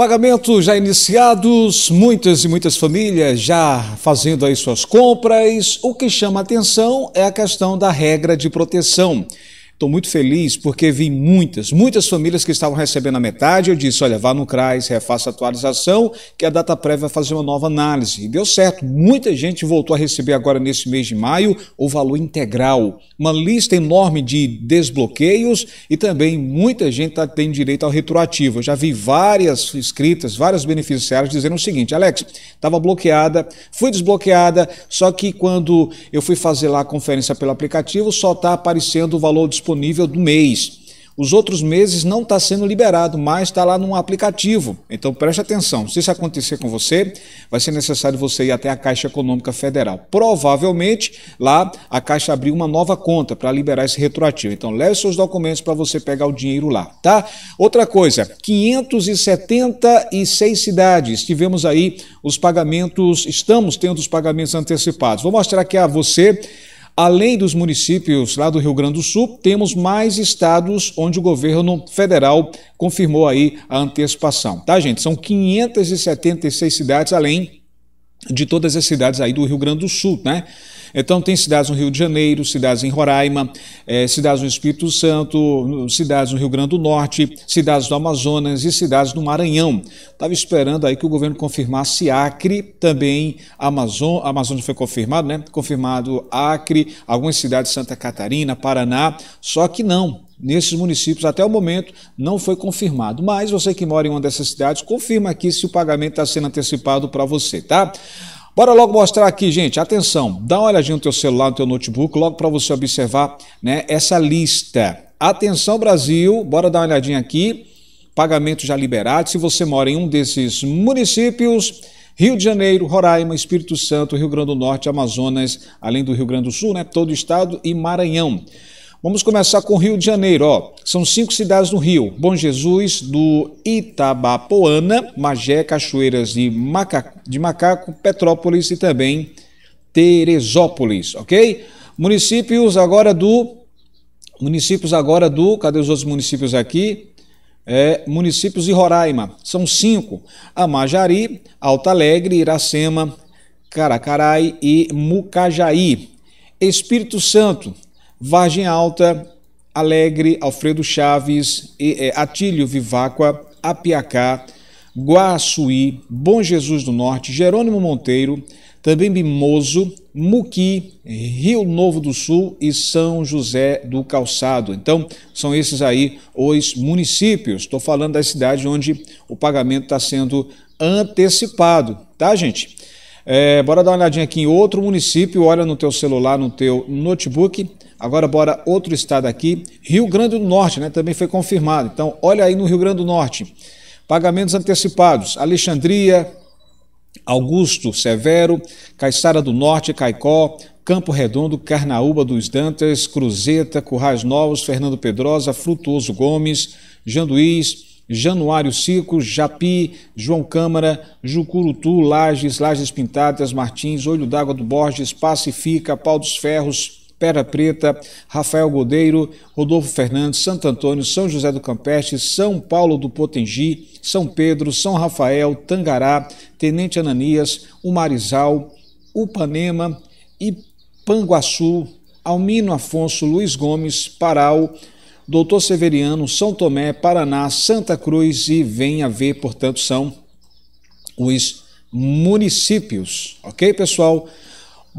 Pagamentos já iniciados, muitas e muitas famílias já fazendo aí suas compras. O que chama atenção é a questão da regra de proteção. Estou muito feliz porque vi muitas, muitas famílias que estavam recebendo a metade. Eu disse: olha, vá no CRAS, refaça a atualização, que a data prévia vai fazer uma nova análise. E deu certo. Muita gente voltou a receber agora, nesse mês de maio, o valor integral. Uma lista enorme de desbloqueios e também muita gente tá, tem direito ao retroativo. Eu já vi várias inscritas, vários beneficiários dizendo o seguinte: Alex, estava bloqueada, fui desbloqueada, só que quando eu fui fazer lá a conferência pelo aplicativo, só está aparecendo o valor disponível disponível do mês. Os outros meses não está sendo liberado, mas está lá num aplicativo. Então preste atenção. Se isso acontecer com você, vai ser necessário você ir até a Caixa Econômica Federal. Provavelmente lá a Caixa abriu uma nova conta para liberar esse retroativo. Então leve seus documentos para você pegar o dinheiro lá, tá? Outra coisa, 576 cidades tivemos aí os pagamentos, estamos tendo os pagamentos antecipados. Vou mostrar aqui a você Além dos municípios lá do Rio Grande do Sul, temos mais estados onde o governo federal confirmou aí a antecipação. Tá, gente? São 576 cidades além de todas as cidades aí do Rio Grande do Sul, né? Então, tem cidades no Rio de Janeiro, cidades em Roraima, eh, cidades no Espírito Santo, cidades no Rio Grande do Norte, cidades do Amazonas e cidades do Maranhão. Estava esperando aí que o governo confirmasse Acre, também Amazon, Amazônia foi confirmado, né? Confirmado Acre, algumas cidades de Santa Catarina, Paraná, só que não, nesses municípios até o momento não foi confirmado. Mas você que mora em uma dessas cidades, confirma aqui se o pagamento está sendo antecipado para você, tá? Bora logo mostrar aqui, gente. Atenção, dá uma olhadinha no teu celular, no teu notebook, logo para você observar né, essa lista. Atenção, Brasil, bora dar uma olhadinha aqui. Pagamento já liberado. Se você mora em um desses municípios, Rio de Janeiro, Roraima, Espírito Santo, Rio Grande do Norte, Amazonas, além do Rio Grande do Sul, né, todo o estado e Maranhão. Vamos começar com o Rio de Janeiro. Ó. São cinco cidades do Rio: Bom Jesus, do Itabapoana, Magé, Cachoeiras de Macaco, de Macaco Petrópolis e também Teresópolis, ok? Municípios agora do. Municípios agora do. Cadê os outros municípios aqui? É, municípios de Roraima. São cinco: Amajari, Alta Alegre, Iracema, Caracarai e Mucajaí. Espírito Santo, Vargem Alta, Alegre, Alfredo Chaves, é, Atílio Vivacqua, Apiacá, Guaçuí, Bom Jesus do Norte, Jerônimo Monteiro, também Mimoso, Muqui, Rio Novo do Sul e São José do Calçado. Então, são esses aí os municípios. Estou falando das cidades onde o pagamento está sendo antecipado, tá, gente? É, bora dar uma olhadinha aqui em outro município, olha no teu celular, no teu notebook. Agora bora outro estado aqui, Rio Grande do Norte, né? Também foi confirmado. Então, olha aí no Rio Grande do Norte. Pagamentos antecipados. Alexandria, Augusto Severo, Caixara do Norte, Caicó, Campo Redondo, Carnaúba dos Dantas, Cruzeta, Currais Novos, Fernando Pedrosa, Frutuoso Gomes, Janduís, Januário Cico, Japi, João Câmara, Jucurutu, Lages, Lages Pintadas, Martins, Olho d'Água do Borges, Pacifica, Pau dos Ferros, Pera Preta, Rafael Godeiro, Rodolfo Fernandes, Santo Antônio, São José do Campeste, São Paulo do Potengi, São Pedro, São Rafael, Tangará, Tenente Ananias, Umarizal, Upanema e Panguaçu, Almino Afonso, Luiz Gomes, Parau, Doutor Severiano, São Tomé, Paraná, Santa Cruz e venha ver, portanto, são os municípios. Ok, pessoal?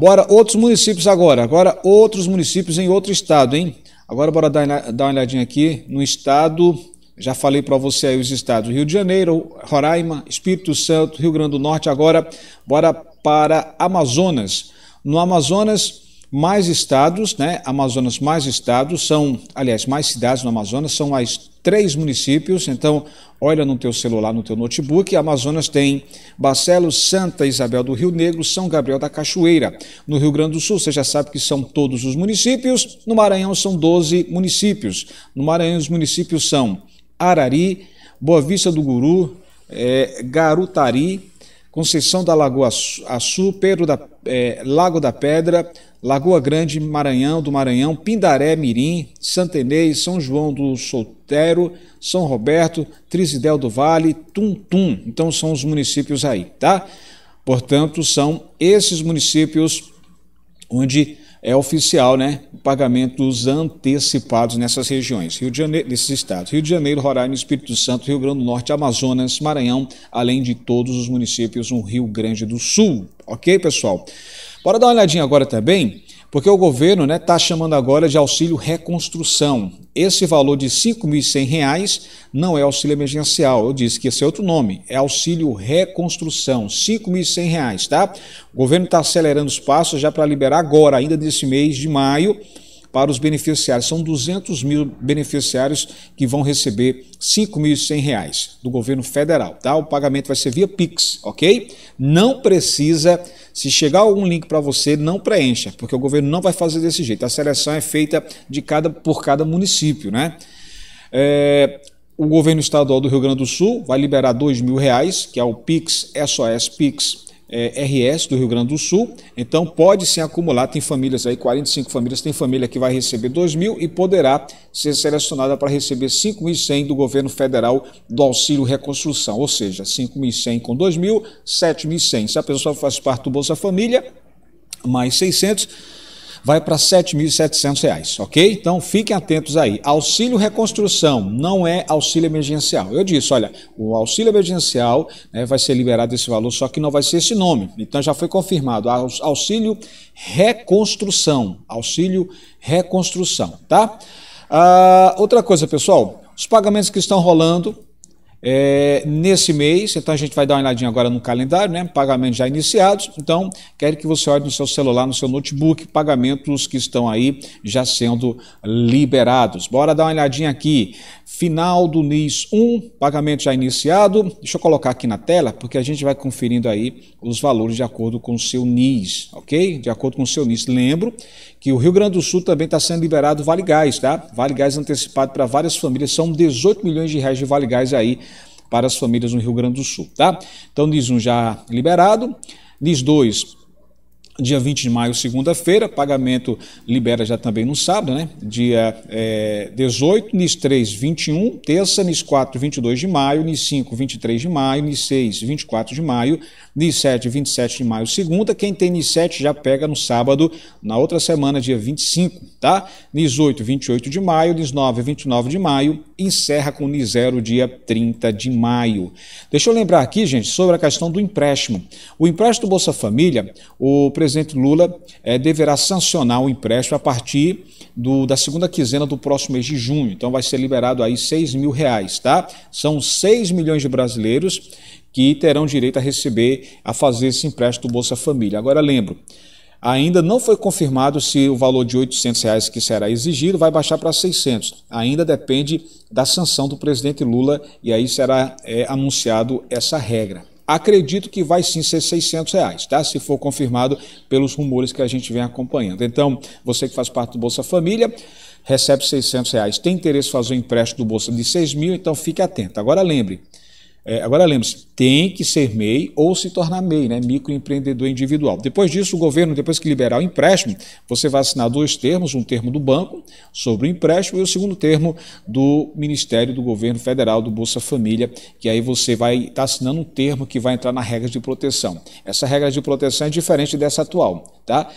Bora outros municípios agora. Agora outros municípios em outro estado, hein? Agora bora dar, dar uma olhadinha aqui no estado. Já falei para você aí os estados: Rio de Janeiro, Roraima, Espírito Santo, Rio Grande do Norte. Agora bora para Amazonas. No Amazonas mais estados, né? Amazonas mais estados são, aliás, mais cidades no Amazonas são as três municípios. Então, olha no teu celular, no teu notebook. Amazonas tem Barcelos, Santa Isabel do Rio Negro, São Gabriel da Cachoeira. No Rio Grande do Sul, você já sabe que são todos os municípios. No Maranhão, são 12 municípios. No Maranhão, os municípios são Arari, Boa Vista do Guru, é, Garutari, Conceição da Lagoa Açu, Pedro da, é, Lago da Pedra, Lagoa Grande, Maranhão, do Maranhão, Pindaré, Mirim, Santenei, São João do Solteiro, São Roberto, Trizidel do Vale, Tuntum. Então são os municípios aí, tá? Portanto, são esses municípios onde é oficial, né, pagamentos antecipados nessas regiões, Rio de Janeiro, nesses estados, Rio de Janeiro, Roraima, Espírito Santo, Rio Grande do Norte, Amazonas, Maranhão, além de todos os municípios no Rio Grande do Sul. OK, pessoal? Bora dar uma olhadinha agora também, porque o governo está né, tá chamando agora de auxílio reconstrução. Esse valor de R$ 5.100 não é auxílio emergencial, eu disse que esse é outro nome, é auxílio reconstrução, R$ 5.100, tá? O governo está acelerando os passos já para liberar agora, ainda nesse mês de maio, para os beneficiários. São 200 mil beneficiários que vão receber R$ 5.100 do governo federal, tá? O pagamento vai ser via Pix, ok? Não precisa, se chegar algum link para você, não preencha, porque o governo não vai fazer desse jeito. A seleção é feita de cada, por cada município, né? É, o governo estadual do Rio Grande do Sul vai liberar R$ 2.000, que é o Pix, SOS Pix, é, RS do Rio Grande do Sul, então pode se acumular, tem famílias aí, 45 famílias, tem família que vai receber 2 mil e poderá ser selecionada para receber 5.100 do governo federal do auxílio reconstrução, ou seja, 5.100 com 2 mil, 7.100. Se a pessoa faz parte do Bolsa Família, mais 600 vai para R$ 7.700, ok? Então fiquem atentos aí. Auxílio reconstrução não é auxílio emergencial. Eu disse, olha, o auxílio emergencial né, vai ser liberado esse valor, só que não vai ser esse nome. Então já foi confirmado. Auxílio reconstrução. Auxílio reconstrução, tá? Ah, outra coisa, pessoal, os pagamentos que estão rolando é, nesse mês, então a gente vai dar uma olhadinha agora no calendário, né? Pagamentos já iniciados. Então, quero que você olhe no seu celular, no seu notebook, pagamentos que estão aí já sendo liberados. Bora dar uma olhadinha aqui. Final do NIS 1, pagamento já iniciado. Deixa eu colocar aqui na tela, porque a gente vai conferindo aí os valores de acordo com o seu NIS, ok? De acordo com o seu NIS. Lembro que o Rio Grande do Sul também está sendo liberado Vale Gás, tá? Vale Gás antecipado para várias famílias. São 18 milhões de reais de Vale Gás aí para as famílias no Rio Grande do Sul, tá? Então diz um já liberado, diz dois Dia 20 de maio, segunda-feira, pagamento libera já também no sábado, né? Dia é, eh, 18, NIS 3, 21, terça, NIS 4, 22 de maio, NIS 5, 23 de maio, NIS 6, 24 de maio, NIS 7, 27 de maio, segunda. Quem tem NIS 7 já pega no sábado, na outra semana, dia 25, tá? NIS 8, 28 de maio, NIS 9, 29 de maio, encerra com NIS 0, dia 30 de maio. Deixa eu lembrar aqui, gente, sobre a questão do empréstimo. O empréstimo do Bolsa Família, o presidente presidente Lula é, deverá sancionar o empréstimo a partir do, da segunda quinzena do próximo mês de junho. Então vai ser liberado aí 6 mil reais, tá? São 6 milhões de brasileiros que terão direito a receber, a fazer esse empréstimo do Bolsa Família. Agora lembro, Ainda não foi confirmado se o valor de 800 reais que será exigido vai baixar para 600. Ainda depende da sanção do presidente Lula e aí será é, anunciado essa regra acredito que vai sim ser 600 reais, tá? Se for confirmado pelos rumores que a gente vem acompanhando. Então, você que faz parte do Bolsa Família, recebe 600 reais. Tem interesse em fazer um empréstimo do Bolsa de 6 mil, então fique atento. Agora lembre, é, agora lembre-se, tem que ser MEI ou se tornar MEI, né? microempreendedor individual. Depois disso, o governo, depois que liberar o empréstimo, você vai assinar dois termos, um termo do banco sobre o empréstimo e o segundo termo do Ministério do Governo Federal do Bolsa Família, que aí você vai estar tá assinando um termo que vai entrar na regra de proteção. Essa regra de proteção é diferente dessa atual, tá?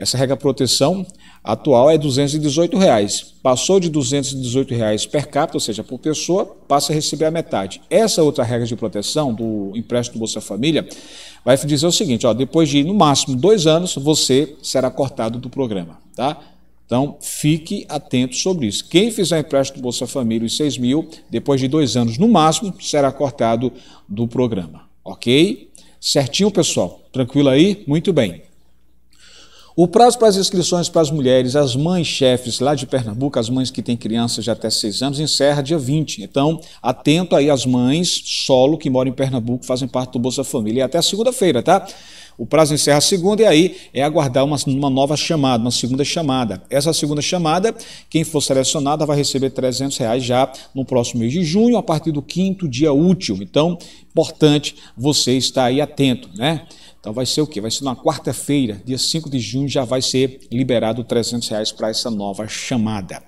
Essa regra proteção atual é R$ 218. Reais. Passou de R$ 218 reais per capita, ou seja, por pessoa, passa a receber a metade. Essa outra regra de proteção do empréstimo do Bolsa Família vai dizer o seguinte: ó, depois de no máximo dois anos, você será cortado do programa. Tá? Então, fique atento sobre isso. Quem fizer empréstimo do Bolsa Família, e 6 mil, depois de dois anos no máximo, será cortado do programa. Ok? Certinho, pessoal? Tranquilo aí? Muito bem. O prazo para as inscrições para as mulheres, as mães chefes lá de Pernambuco, as mães que têm crianças de até 6 anos, encerra dia 20. Então, atento aí as mães solo que moram em Pernambuco, fazem parte do Bolsa Família. E até segunda-feira, tá? O prazo encerra segunda e aí é aguardar uma, uma, nova chamada, uma segunda chamada. Essa segunda chamada, quem for selecionada vai receber 300 reais já no próximo mês de junho, a partir do quinto dia útil. Então, importante você estar aí atento, né? Então vai ser o quê? Vai ser na quarta-feira, dia 5 de junho, já vai ser liberado 300 reais para essa nova chamada.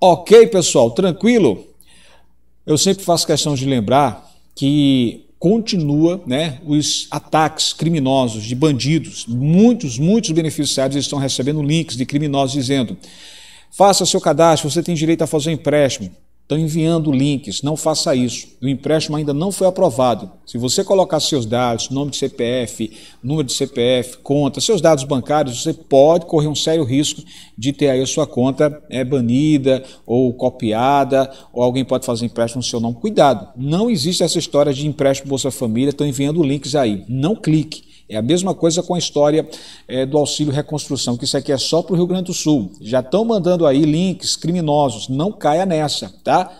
Ok, pessoal, tranquilo? Eu sempre faço questão de lembrar que continua né, os ataques criminosos de bandidos. Muitos, muitos beneficiários estão recebendo links de criminosos dizendo faça seu cadastro, você tem direito a fazer um empréstimo. Estão enviando links, não faça isso. O empréstimo ainda não foi aprovado. Se você colocar seus dados, nome de CPF, número de CPF, conta, seus dados bancários, você pode correr um sério risco de ter aí a sua conta é, banida ou copiada, ou alguém pode fazer empréstimo no seu nome. Cuidado, não existe essa história de empréstimo Bolsa Família, estão enviando links aí. Não clique. É a mesma coisa com a história é, do auxílio reconstrução, que isso aqui é só para o Rio Grande do Sul. Já estão mandando aí links criminosos, não caia nessa, tá?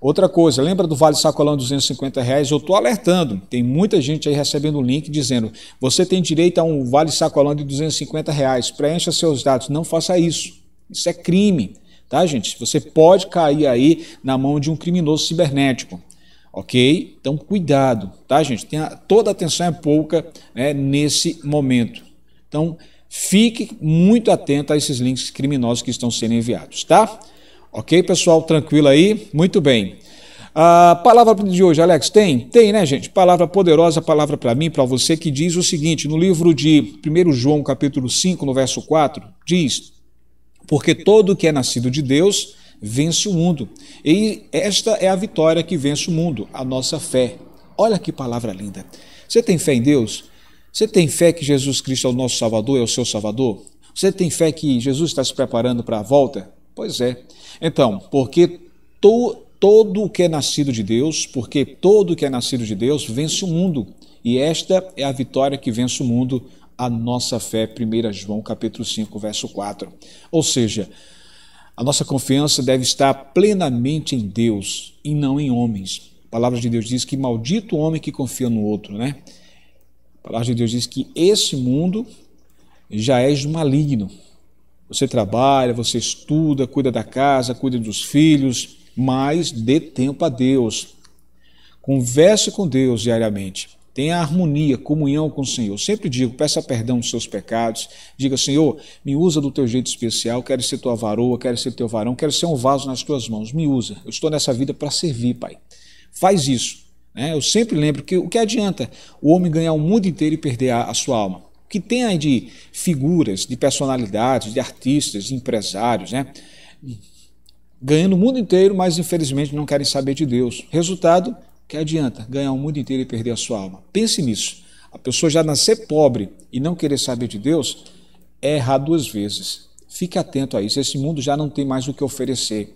Outra coisa, lembra do Vale Sacolão 250 reais? Eu estou alertando, tem muita gente aí recebendo o link dizendo, você tem direito a um Vale Sacolão de 250 reais, preencha seus dados, não faça isso, isso é crime, tá gente? Você pode cair aí na mão de um criminoso cibernético. Ok? Então, cuidado, tá, gente? Tenha, toda atenção é pouca né, nesse momento. Então, fique muito atento a esses links criminosos que estão sendo enviados, tá? Ok, pessoal? Tranquilo aí? Muito bem. A palavra de hoje, Alex, tem? Tem, né, gente? Palavra poderosa, palavra para mim, para você, que diz o seguinte, no livro de 1 João, capítulo 5, no verso 4, diz, Porque todo que é nascido de Deus vence o mundo. E esta é a vitória que vence o mundo, a nossa fé. Olha que palavra linda. Você tem fé em Deus? Você tem fé que Jesus Cristo é o nosso Salvador, é o seu Salvador? Você tem fé que Jesus está se preparando para a volta? Pois é. Então, porque to, todo o que é nascido de Deus, porque todo o que é nascido de Deus vence o mundo. E esta é a vitória que vence o mundo, a nossa fé, 1 João capítulo 5, verso 4. Ou seja, a nossa confiança deve estar plenamente em Deus e não em homens. A palavra de Deus diz que maldito o homem que confia no outro, né? A palavra de Deus diz que esse mundo já é maligno. Você trabalha, você estuda, cuida da casa, cuida dos filhos, mas dê tempo a Deus. Converse com Deus diariamente. Tenha harmonia, comunhão com o Senhor. Sempre digo, peça perdão dos seus pecados. Diga, Senhor, me usa do teu jeito especial. Quero ser tua varoa, quero ser teu varão, quero ser um vaso nas tuas mãos. Me usa. Eu estou nessa vida para servir, Pai. Faz isso. Né? Eu sempre lembro que o que adianta o homem ganhar o mundo inteiro e perder a, a sua alma? O que tem aí de figuras, de personalidades, de artistas, de empresários, né? ganhando o mundo inteiro, mas infelizmente não querem saber de Deus. Resultado, que adianta ganhar o mundo inteiro e perder a sua alma? Pense nisso. A pessoa já nascer pobre e não querer saber de Deus é errar duas vezes. Fique atento a isso. Esse mundo já não tem mais o que oferecer.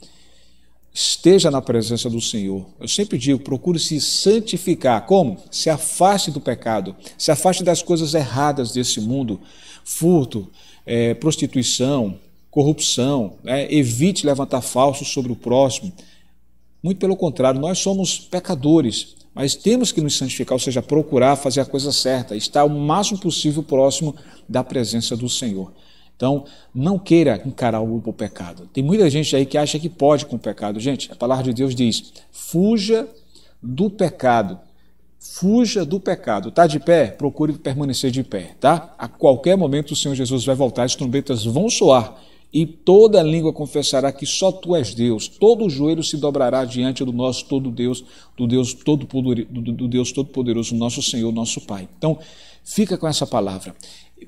Esteja na presença do Senhor. Eu sempre digo: procure se santificar. Como? Se afaste do pecado, se afaste das coisas erradas desse mundo furto, é, prostituição, corrupção. Né? Evite levantar falsos sobre o próximo. Muito pelo contrário, nós somos pecadores, mas temos que nos santificar, ou seja, procurar fazer a coisa certa, estar o máximo possível próximo da presença do Senhor. Então, não queira encarar o pecado. Tem muita gente aí que acha que pode com o pecado. Gente, a palavra de Deus diz: fuja do pecado. Fuja do pecado. Tá de pé? Procure permanecer de pé, tá? A qualquer momento o Senhor Jesus vai voltar, as trombetas vão soar e toda língua confessará que só tu és Deus. Todo joelho se dobrará diante do nosso todo Deus, do Deus todo poderoso, do Deus todo poderoso, nosso Senhor, nosso Pai. Então, fica com essa palavra.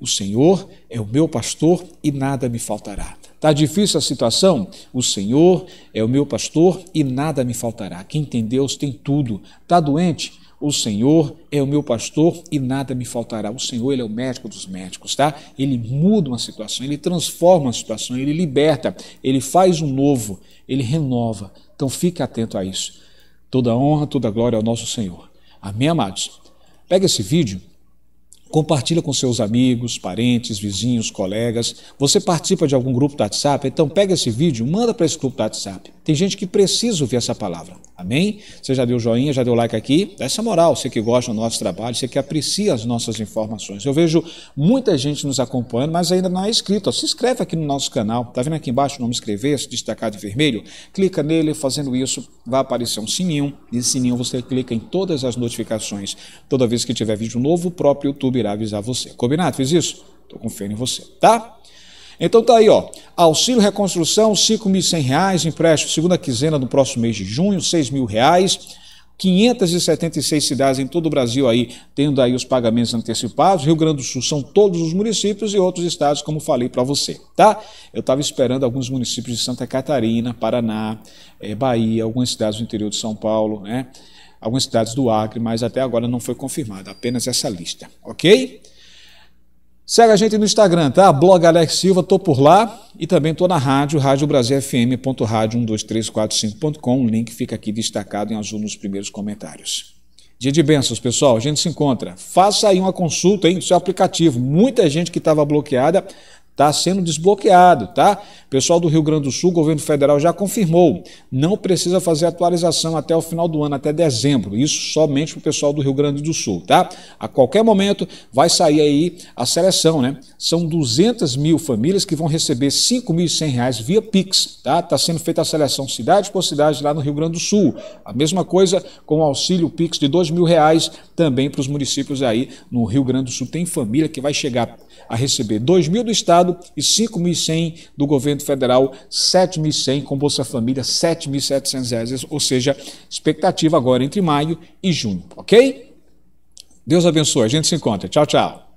O Senhor é o meu pastor e nada me faltará. Tá difícil a situação? O Senhor é o meu pastor e nada me faltará. Quem tem Deus tem tudo. Tá doente? O Senhor é o meu pastor e nada me faltará. O Senhor, ele é o médico dos médicos, tá? Ele muda uma situação, ele transforma uma situação, ele liberta, ele faz um novo, ele renova. Então fique atento a isso. Toda honra, toda glória ao nosso Senhor. Amém, amados? Pega esse vídeo Compartilha com seus amigos, parentes, vizinhos, colegas. Você participa de algum grupo do WhatsApp? Então pega esse vídeo, manda para esse grupo do WhatsApp. Tem gente que precisa ouvir essa palavra. Amém? Você já deu joinha, já deu like aqui? Dá essa moral, você que gosta do nosso trabalho, você que aprecia as nossas informações. Eu vejo muita gente nos acompanhando, mas ainda não é inscrito. se inscreve aqui no nosso canal. Tá vendo aqui embaixo o nome inscrever-se, destacado em vermelho? Clica nele, fazendo isso vai aparecer um sininho. Nesse sininho você clica em todas as notificações. Toda vez que tiver vídeo novo, o próprio YouTube irá avisar você. Combinado? Fiz isso? Estou confiando em você, tá? Então tá aí, ó. Auxílio reconstrução, R$ 5.100, empréstimo segunda quinzena do próximo mês de junho, R$ 6.000. 576 cidades em todo o Brasil aí, tendo aí os pagamentos antecipados. Rio Grande do Sul são todos os municípios e outros estados, como falei para você, tá? Eu estava esperando alguns municípios de Santa Catarina, Paraná, eh, Bahia, algumas cidades do interior de São Paulo, né? Algumas cidades do Acre, mas até agora não foi confirmado apenas essa lista, ok? Segue a gente no Instagram, tá? Blog Alex Silva, tô por lá e também tô na rádio, radiobrasilfm.radio12345.com. O link fica aqui destacado em azul nos primeiros comentários. Dia de bênçãos, pessoal. A gente se encontra. Faça aí uma consulta hein, no seu aplicativo. Muita gente que estava bloqueada está sendo desbloqueado, tá? Pessoal do Rio Grande do Sul, governo federal já confirmou, não precisa fazer atualização até o final do ano, até dezembro. Isso somente para o pessoal do Rio Grande do Sul, tá? A qualquer momento vai sair aí a seleção, né? São 200 mil famílias que vão receber R$ reais via Pix, tá? Está sendo feita a seleção cidade por cidade lá no Rio Grande do Sul. A mesma coisa com o auxílio Pix de R$ reais também para os municípios aí no Rio Grande do Sul. Tem família que vai chegar a receber 2 mil do Estado e 5.100 do governo federal, 7.100 com Bolsa Família, 7.700 reais, ou seja, expectativa agora entre maio e junho, ok? Deus abençoe, a gente se encontra, tchau, tchau.